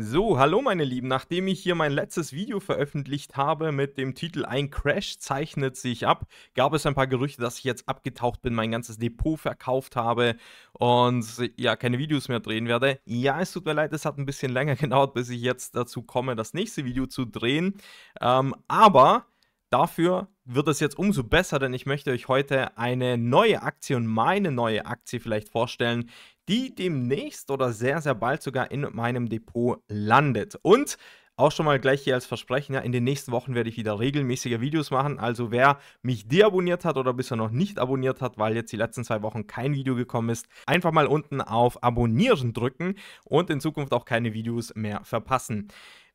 So, hallo meine Lieben, nachdem ich hier mein letztes Video veröffentlicht habe mit dem Titel Ein Crash zeichnet sich ab, gab es ein paar Gerüchte, dass ich jetzt abgetaucht bin, mein ganzes Depot verkauft habe und ja, keine Videos mehr drehen werde. Ja, es tut mir leid, es hat ein bisschen länger gedauert, bis ich jetzt dazu komme, das nächste Video zu drehen, ähm, aber dafür wird es jetzt umso besser, denn ich möchte euch heute eine neue Aktie und meine neue Aktie vielleicht vorstellen, die demnächst oder sehr, sehr bald sogar in meinem Depot landet. Und auch schon mal gleich hier als Versprechen, ja, in den nächsten Wochen werde ich wieder regelmäßige Videos machen. Also wer mich deabonniert hat oder bisher noch nicht abonniert hat, weil jetzt die letzten zwei Wochen kein Video gekommen ist, einfach mal unten auf Abonnieren drücken und in Zukunft auch keine Videos mehr verpassen.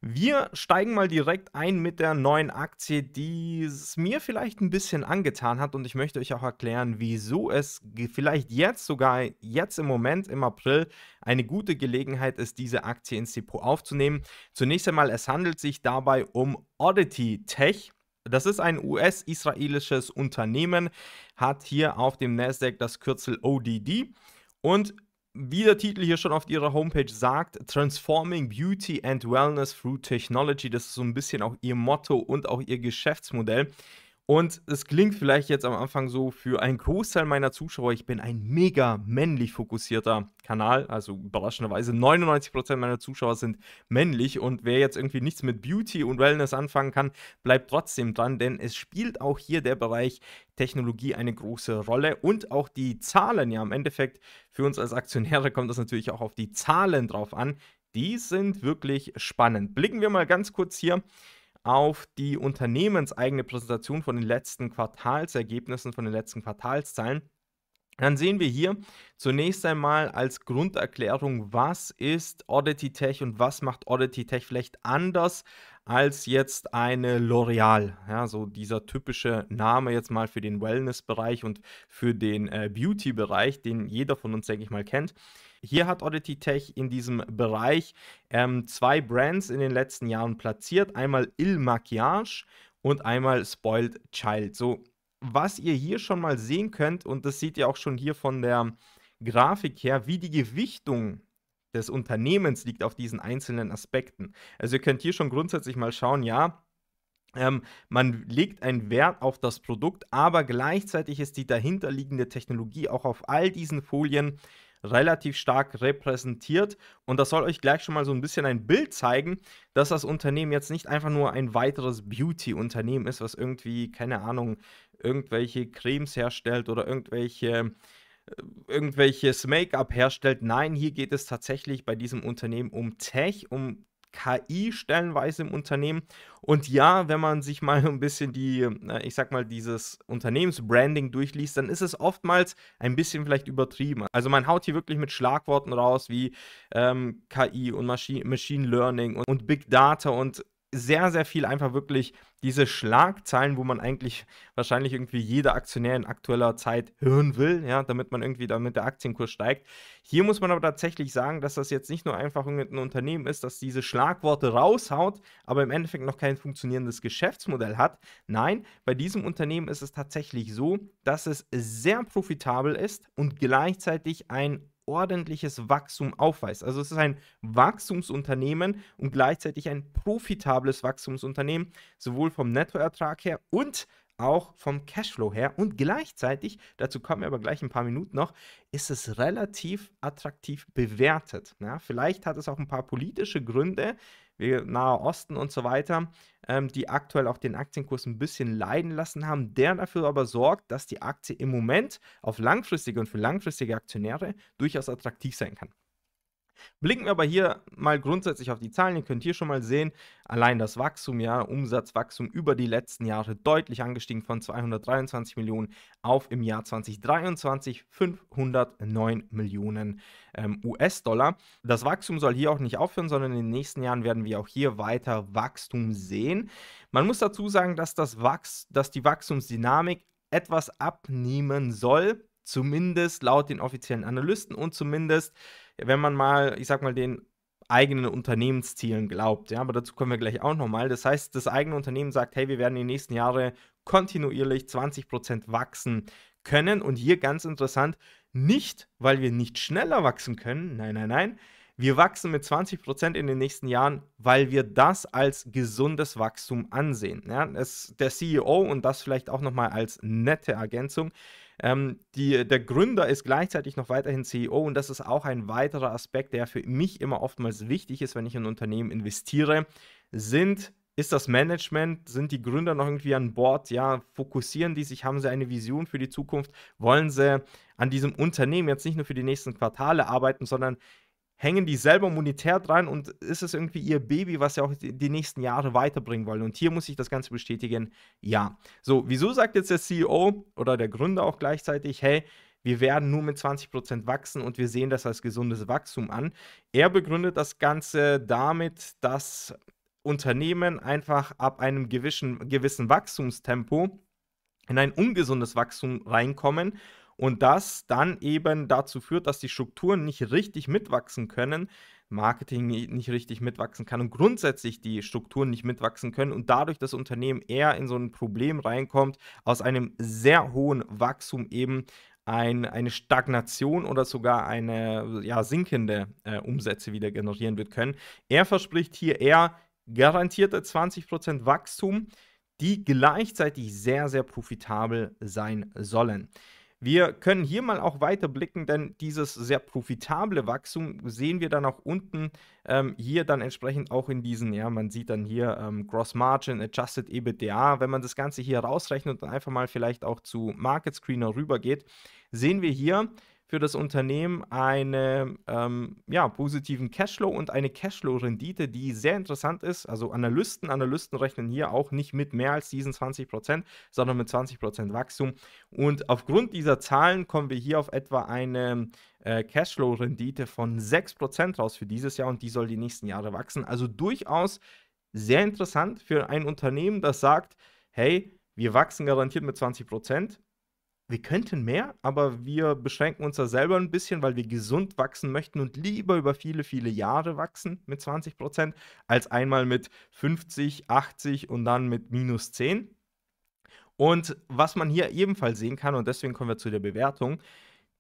Wir steigen mal direkt ein mit der neuen Aktie, die es mir vielleicht ein bisschen angetan hat und ich möchte euch auch erklären, wieso es vielleicht jetzt sogar jetzt im Moment im April eine gute Gelegenheit ist, diese Aktie ins Depot aufzunehmen. Zunächst einmal, es handelt sich dabei um Oddity Tech. Das ist ein US-israelisches Unternehmen, hat hier auf dem Nasdaq das Kürzel ODD und wie der Titel hier schon auf ihrer Homepage sagt, Transforming Beauty and Wellness through Technology, das ist so ein bisschen auch ihr Motto und auch ihr Geschäftsmodell. Und es klingt vielleicht jetzt am Anfang so für einen Großteil meiner Zuschauer, ich bin ein mega männlich fokussierter Kanal. Also überraschenderweise 99% meiner Zuschauer sind männlich. Und wer jetzt irgendwie nichts mit Beauty und Wellness anfangen kann, bleibt trotzdem dran, denn es spielt auch hier der Bereich Technologie eine große Rolle und auch die Zahlen. Ja, im Endeffekt für uns als Aktionäre kommt das natürlich auch auf die Zahlen drauf an. Die sind wirklich spannend. Blicken wir mal ganz kurz hier auf die unternehmenseigene Präsentation von den letzten Quartalsergebnissen, von den letzten Quartalszahlen, dann sehen wir hier zunächst einmal als Grunderklärung, was ist Oddity Tech und was macht Oddity Tech vielleicht anders als jetzt eine L'Oreal. Ja, so dieser typische Name jetzt mal für den Wellness-Bereich und für den äh, Beauty-Bereich, den jeder von uns, denke ich mal, kennt. Hier hat Oddity Tech in diesem Bereich ähm, zwei Brands in den letzten Jahren platziert. Einmal Il Maquillage und einmal Spoiled Child. So, was ihr hier schon mal sehen könnt, und das seht ihr auch schon hier von der Grafik her, wie die Gewichtung des Unternehmens liegt auf diesen einzelnen Aspekten. Also ihr könnt hier schon grundsätzlich mal schauen, ja, ähm, man legt einen Wert auf das Produkt, aber gleichzeitig ist die dahinterliegende Technologie auch auf all diesen Folien relativ stark repräsentiert. Und das soll euch gleich schon mal so ein bisschen ein Bild zeigen, dass das Unternehmen jetzt nicht einfach nur ein weiteres Beauty-Unternehmen ist, was irgendwie, keine Ahnung, irgendwelche Cremes herstellt oder irgendwelche äh, irgendwelches Make-up herstellt. Nein, hier geht es tatsächlich bei diesem Unternehmen um Tech, um KI stellenweise im Unternehmen. Und ja, wenn man sich mal ein bisschen die, ich sag mal, dieses Unternehmensbranding durchliest, dann ist es oftmals ein bisschen vielleicht übertrieben. Also man haut hier wirklich mit Schlagworten raus wie ähm, KI und Maschine, Machine Learning und, und Big Data und sehr, sehr viel einfach wirklich diese Schlagzeilen, wo man eigentlich wahrscheinlich irgendwie jeder Aktionär in aktueller Zeit hören will, ja, damit man irgendwie damit der Aktienkurs steigt. Hier muss man aber tatsächlich sagen, dass das jetzt nicht nur einfach ein Unternehmen ist, das diese Schlagworte raushaut, aber im Endeffekt noch kein funktionierendes Geschäftsmodell hat. Nein, bei diesem Unternehmen ist es tatsächlich so, dass es sehr profitabel ist und gleichzeitig ein ordentliches Wachstum aufweist. Also es ist ein Wachstumsunternehmen und gleichzeitig ein profitables Wachstumsunternehmen, sowohl vom Nettoertrag her und auch vom Cashflow her. Und gleichzeitig, dazu kommen wir aber gleich ein paar Minuten noch, ist es relativ attraktiv bewertet. Ja, vielleicht hat es auch ein paar politische Gründe, Nahe Osten und so weiter, ähm, die aktuell auch den Aktienkurs ein bisschen leiden lassen haben, der dafür aber sorgt, dass die Aktie im Moment auf langfristige und für langfristige Aktionäre durchaus attraktiv sein kann. Blicken wir aber hier mal grundsätzlich auf die Zahlen. Ihr könnt hier schon mal sehen, allein das Wachstum, ja, Umsatzwachstum über die letzten Jahre deutlich angestiegen von 223 Millionen auf im Jahr 2023 509 Millionen ähm, US-Dollar. Das Wachstum soll hier auch nicht aufhören, sondern in den nächsten Jahren werden wir auch hier weiter Wachstum sehen. Man muss dazu sagen, dass, das Wachs dass die Wachstumsdynamik etwas abnehmen soll zumindest laut den offiziellen Analysten und zumindest, wenn man mal, ich sag mal, den eigenen Unternehmenszielen glaubt. Ja, aber dazu kommen wir gleich auch nochmal. Das heißt, das eigene Unternehmen sagt, hey, wir werden die nächsten Jahre kontinuierlich 20% wachsen können. Und hier ganz interessant, nicht, weil wir nicht schneller wachsen können. Nein, nein, nein. Wir wachsen mit 20% in den nächsten Jahren, weil wir das als gesundes Wachstum ansehen. Ja, es, der CEO, und das vielleicht auch nochmal als nette Ergänzung, ähm, die, der Gründer ist gleichzeitig noch weiterhin CEO und das ist auch ein weiterer Aspekt, der für mich immer oftmals wichtig ist, wenn ich in ein Unternehmen investiere, sind ist das Management, sind die Gründer noch irgendwie an Bord? Ja, fokussieren die sich? Haben sie eine Vision für die Zukunft? Wollen sie an diesem Unternehmen jetzt nicht nur für die nächsten Quartale arbeiten, sondern hängen die selber monetär dran und ist es irgendwie ihr Baby, was sie auch die, die nächsten Jahre weiterbringen wollen. Und hier muss ich das Ganze bestätigen, ja. So, wieso sagt jetzt der CEO oder der Gründer auch gleichzeitig, hey, wir werden nur mit 20% wachsen und wir sehen das als gesundes Wachstum an. Er begründet das Ganze damit, dass Unternehmen einfach ab einem gewissen, gewissen Wachstumstempo in ein ungesundes Wachstum reinkommen und das dann eben dazu führt, dass die Strukturen nicht richtig mitwachsen können, Marketing nicht richtig mitwachsen kann und grundsätzlich die Strukturen nicht mitwachsen können und dadurch das Unternehmen eher in so ein Problem reinkommt, aus einem sehr hohen Wachstum eben ein, eine Stagnation oder sogar eine ja, sinkende äh, Umsätze wieder generieren wird können. Er verspricht hier eher garantierte 20% Wachstum, die gleichzeitig sehr, sehr profitabel sein sollen. Wir können hier mal auch weiter blicken, denn dieses sehr profitable Wachstum sehen wir dann auch unten ähm, hier dann entsprechend auch in diesen, ja, man sieht dann hier ähm, Gross Margin, Adjusted EBITDA. Wenn man das Ganze hier rausrechnet und einfach mal vielleicht auch zu Market Screener rübergeht, sehen wir hier, für das Unternehmen einen ähm, ja, positiven Cashflow und eine Cashflow-Rendite, die sehr interessant ist. Also Analysten, Analysten rechnen hier auch nicht mit mehr als diesen 20%, sondern mit 20% Wachstum. Und aufgrund dieser Zahlen kommen wir hier auf etwa eine äh, Cashflow-Rendite von 6% raus für dieses Jahr und die soll die nächsten Jahre wachsen. Also durchaus sehr interessant für ein Unternehmen, das sagt, hey, wir wachsen garantiert mit 20 Prozent wir könnten mehr, aber wir beschränken uns da selber ein bisschen, weil wir gesund wachsen möchten und lieber über viele, viele Jahre wachsen mit 20 Prozent, als einmal mit 50, 80 und dann mit minus 10. Und was man hier ebenfalls sehen kann, und deswegen kommen wir zu der Bewertung,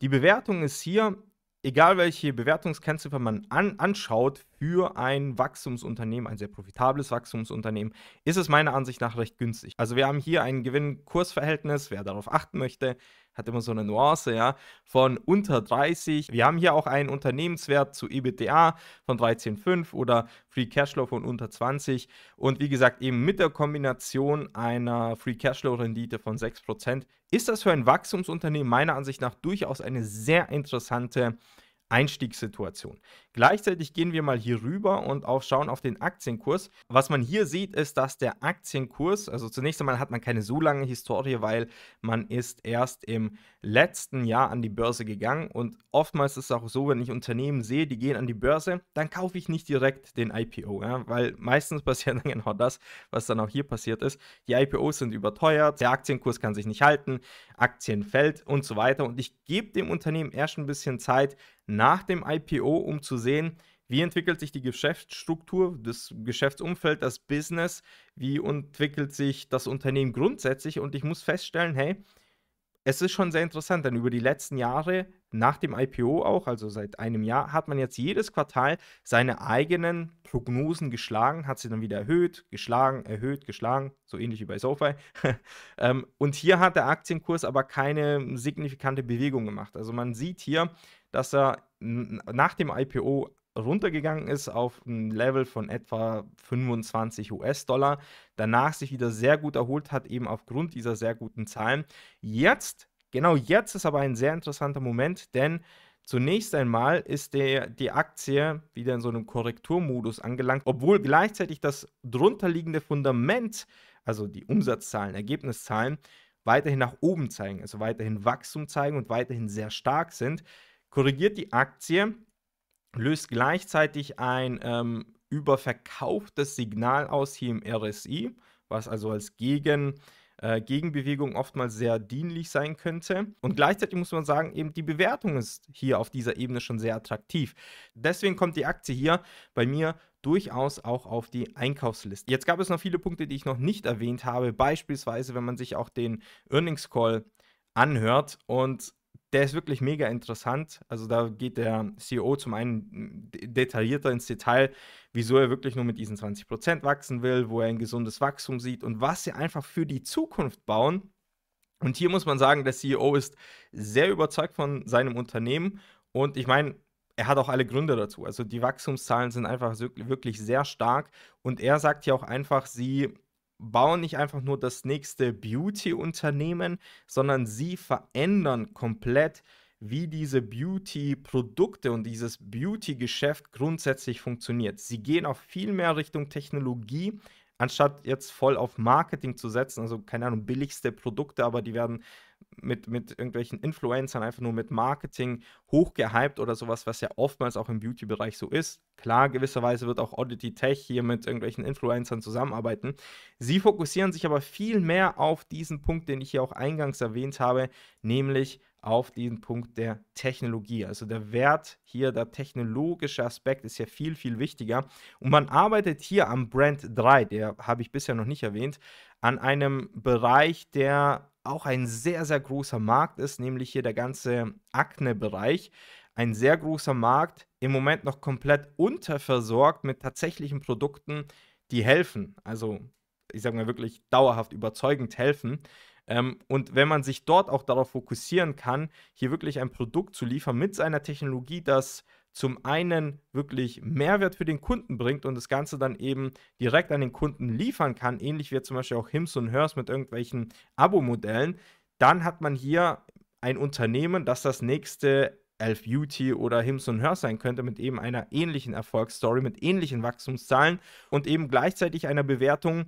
die Bewertung ist hier egal welche Bewertungskennziffer man an, anschaut, für ein Wachstumsunternehmen, ein sehr profitables Wachstumsunternehmen, ist es meiner Ansicht nach recht günstig. Also wir haben hier ein Gewinn-Kursverhältnis, wer darauf achten möchte, hat immer so eine Nuance, ja, von unter 30. Wir haben hier auch einen Unternehmenswert zu EBITDA von 13,5 oder Free Cashflow von unter 20. Und wie gesagt, eben mit der Kombination einer Free Cashflow-Rendite von 6% ist das für ein Wachstumsunternehmen meiner Ansicht nach durchaus eine sehr interessante Einstiegssituation. Gleichzeitig gehen wir mal hier rüber und auch schauen auf den Aktienkurs. Was man hier sieht, ist, dass der Aktienkurs, also zunächst einmal hat man keine so lange Historie, weil man ist erst im letzten Jahr an die Börse gegangen und oftmals ist es auch so, wenn ich Unternehmen sehe, die gehen an die Börse, dann kaufe ich nicht direkt den IPO, ja, weil meistens passiert dann genau das, was dann auch hier passiert ist. Die IPOs sind überteuert, der Aktienkurs kann sich nicht halten, Aktien fällt und so weiter und ich gebe dem Unternehmen erst ein bisschen Zeit, nach dem IPO, um zu sehen, wie entwickelt sich die Geschäftsstruktur, das Geschäftsumfeld, das Business, wie entwickelt sich das Unternehmen grundsätzlich. Und ich muss feststellen, hey, es ist schon sehr interessant, denn über die letzten Jahre nach dem IPO auch, also seit einem Jahr, hat man jetzt jedes Quartal seine eigenen Prognosen geschlagen, hat sie dann wieder erhöht, geschlagen, erhöht, geschlagen, so ähnlich wie bei SoFi. Ähm, und hier hat der Aktienkurs aber keine signifikante Bewegung gemacht. Also man sieht hier, dass er nach dem IPO runtergegangen ist auf ein Level von etwa 25 US-Dollar, danach sich wieder sehr gut erholt hat, eben aufgrund dieser sehr guten Zahlen. Jetzt, genau jetzt ist aber ein sehr interessanter Moment, denn Zunächst einmal ist der, die Aktie wieder in so einem Korrekturmodus angelangt, obwohl gleichzeitig das drunterliegende Fundament, also die Umsatzzahlen, Ergebniszahlen, weiterhin nach oben zeigen, also weiterhin Wachstum zeigen und weiterhin sehr stark sind korrigiert die Aktie, löst gleichzeitig ein ähm, überverkauftes Signal aus hier im RSI, was also als Gegen, äh, Gegenbewegung oftmals sehr dienlich sein könnte. Und gleichzeitig muss man sagen, eben die Bewertung ist hier auf dieser Ebene schon sehr attraktiv. Deswegen kommt die Aktie hier bei mir durchaus auch auf die Einkaufsliste. Jetzt gab es noch viele Punkte, die ich noch nicht erwähnt habe, beispielsweise wenn man sich auch den Earnings Call anhört und der ist wirklich mega interessant. Also da geht der CEO zum einen detaillierter ins Detail, wieso er wirklich nur mit diesen 20% wachsen will, wo er ein gesundes Wachstum sieht und was sie einfach für die Zukunft bauen. Und hier muss man sagen, der CEO ist sehr überzeugt von seinem Unternehmen und ich meine, er hat auch alle Gründe dazu. Also die Wachstumszahlen sind einfach wirklich sehr stark und er sagt ja auch einfach, sie bauen nicht einfach nur das nächste Beauty-Unternehmen, sondern sie verändern komplett, wie diese Beauty-Produkte und dieses Beauty-Geschäft grundsätzlich funktioniert. Sie gehen auch viel mehr Richtung Technologie, anstatt jetzt voll auf Marketing zu setzen. Also keine Ahnung, billigste Produkte, aber die werden mit, mit irgendwelchen Influencern, einfach nur mit Marketing hochgehypt oder sowas, was ja oftmals auch im Beauty-Bereich so ist. Klar, gewisserweise wird auch Oddity Tech hier mit irgendwelchen Influencern zusammenarbeiten. Sie fokussieren sich aber viel mehr auf diesen Punkt, den ich hier auch eingangs erwähnt habe, nämlich auf diesen Punkt der Technologie. Also der Wert hier, der technologische Aspekt ist ja viel, viel wichtiger. Und man arbeitet hier am Brand 3, der habe ich bisher noch nicht erwähnt, an einem Bereich, der auch ein sehr, sehr großer Markt ist, nämlich hier der ganze Akne-Bereich. Ein sehr großer Markt, im Moment noch komplett unterversorgt mit tatsächlichen Produkten, die helfen. Also, ich sage mal wirklich dauerhaft überzeugend helfen. Ähm, und wenn man sich dort auch darauf fokussieren kann, hier wirklich ein Produkt zu liefern mit seiner Technologie, das zum einen wirklich Mehrwert für den Kunden bringt und das Ganze dann eben direkt an den Kunden liefern kann, ähnlich wie zum Beispiel auch Hims und Hers mit irgendwelchen Abo-Modellen, dann hat man hier ein Unternehmen, das das nächste Elf Beauty oder Hims und Hers sein könnte, mit eben einer ähnlichen Erfolgsstory, mit ähnlichen Wachstumszahlen und eben gleichzeitig einer Bewertung,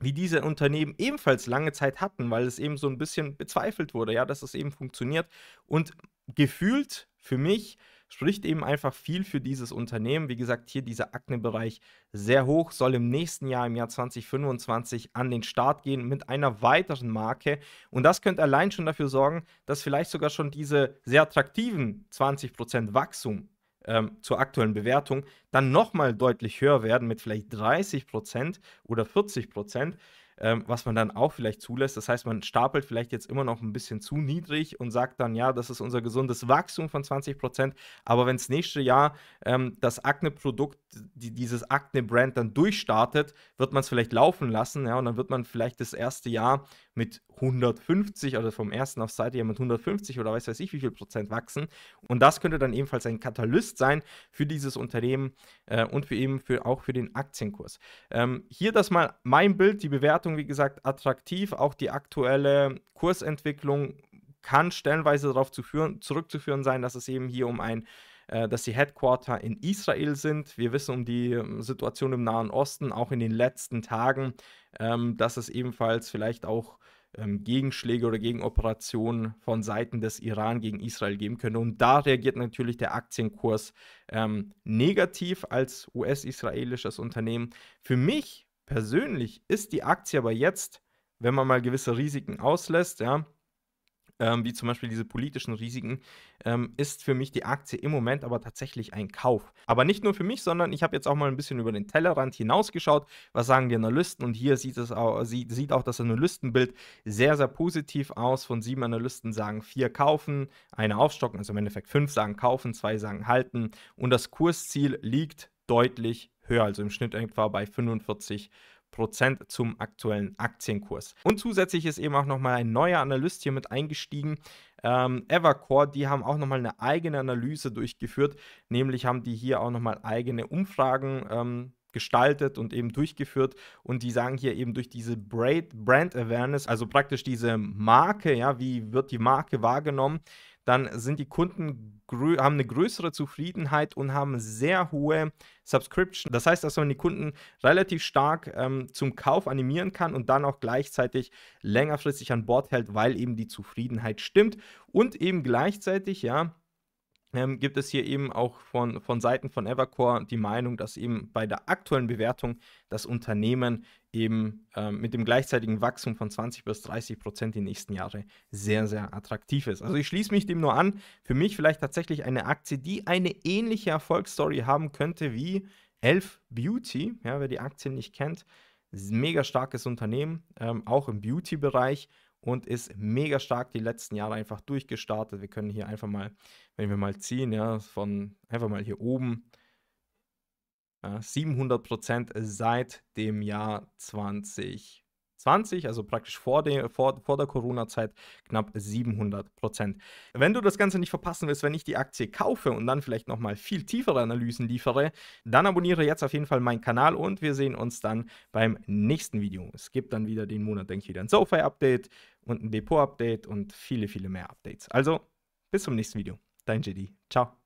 wie diese Unternehmen ebenfalls lange Zeit hatten, weil es eben so ein bisschen bezweifelt wurde, ja, dass es eben funktioniert. Und gefühlt für mich spricht eben einfach viel für dieses Unternehmen. Wie gesagt, hier dieser Akne-Bereich sehr hoch, soll im nächsten Jahr, im Jahr 2025, an den Start gehen mit einer weiteren Marke. Und das könnte allein schon dafür sorgen, dass vielleicht sogar schon diese sehr attraktiven 20% Wachstum ähm, zur aktuellen Bewertung dann nochmal deutlich höher werden mit vielleicht 30% oder 40% ähm, was man dann auch vielleicht zulässt. Das heißt, man stapelt vielleicht jetzt immer noch ein bisschen zu niedrig und sagt dann, ja, das ist unser gesundes Wachstum von 20 Prozent. Aber wenn das nächste Jahr ähm, das Akne-Produkt, die, dieses Akne-Brand dann durchstartet, wird man es vielleicht laufen lassen. Ja, und dann wird man vielleicht das erste Jahr mit 150 oder vom ersten aufs zweite Jahr mit 150 oder weiß weiß ich wie viel Prozent wachsen. Und das könnte dann ebenfalls ein Katalyst sein für dieses Unternehmen äh, und für eben für, auch für den Aktienkurs. Ähm, hier das mal mein Bild, die Bewertung Bewertung, wie gesagt, attraktiv. Auch die aktuelle Kursentwicklung kann stellenweise darauf zu führen, zurückzuführen sein, dass es eben hier um ein äh, dass die Headquarter in Israel sind. Wir wissen um die ähm, Situation im Nahen Osten, auch in den letzten Tagen, ähm, dass es ebenfalls vielleicht auch ähm, Gegenschläge oder Gegenoperationen von Seiten des Iran gegen Israel geben könnte. Und da reagiert natürlich der Aktienkurs ähm, negativ als US-israelisches Unternehmen. Für mich persönlich ist die Aktie aber jetzt, wenn man mal gewisse Risiken auslässt, ja, ähm, wie zum Beispiel diese politischen Risiken, ähm, ist für mich die Aktie im Moment aber tatsächlich ein Kauf. Aber nicht nur für mich, sondern ich habe jetzt auch mal ein bisschen über den Tellerrand hinausgeschaut. Was sagen die Analysten? Und hier sieht, es auch, sieht, sieht auch das Analystenbild sehr, sehr positiv aus. Von sieben Analysten sagen vier kaufen, eine aufstocken, also im Endeffekt fünf sagen kaufen, zwei sagen halten. Und das Kursziel liegt deutlich höher, also im Schnitt etwa bei 45 Prozent zum aktuellen Aktienkurs. Und zusätzlich ist eben auch nochmal ein neuer Analyst hier mit eingestiegen, ähm, Evercore, die haben auch nochmal eine eigene Analyse durchgeführt, nämlich haben die hier auch nochmal eigene Umfragen ähm, gestaltet und eben durchgeführt. Und die sagen hier eben durch diese Brand Awareness, also praktisch diese Marke, ja, wie wird die Marke wahrgenommen, dann sind die Kunden haben eine größere Zufriedenheit und haben sehr hohe Subscription. Das heißt, dass man die Kunden relativ stark ähm, zum Kauf animieren kann und dann auch gleichzeitig längerfristig an Bord hält, weil eben die Zufriedenheit stimmt und eben gleichzeitig ja ähm, gibt es hier eben auch von, von Seiten von Evercore die Meinung, dass eben bei der aktuellen Bewertung das Unternehmen eben ähm, mit dem gleichzeitigen Wachstum von 20 bis 30 Prozent die nächsten Jahre sehr, sehr attraktiv ist. Also ich schließe mich dem nur an. Für mich vielleicht tatsächlich eine Aktie, die eine ähnliche Erfolgsstory haben könnte wie Elf Beauty, ja, wer die Aktie nicht kennt, ist ein mega starkes Unternehmen, ähm, auch im Beauty-Bereich und ist mega stark die letzten Jahre einfach durchgestartet. Wir können hier einfach mal, wenn wir mal ziehen, ja, von einfach mal hier oben, ja, 700 Prozent seit dem Jahr 2020. 20, also praktisch vor, de, vor, vor der Corona-Zeit, knapp 700 Prozent. Wenn du das Ganze nicht verpassen willst, wenn ich die Aktie kaufe und dann vielleicht nochmal viel tiefere Analysen liefere, dann abonniere jetzt auf jeden Fall meinen Kanal und wir sehen uns dann beim nächsten Video. Es gibt dann wieder den Monat, denke ich, wieder ein SoFi-Update und ein Depot-Update und viele, viele mehr Updates. Also, bis zum nächsten Video. Dein JD. Ciao.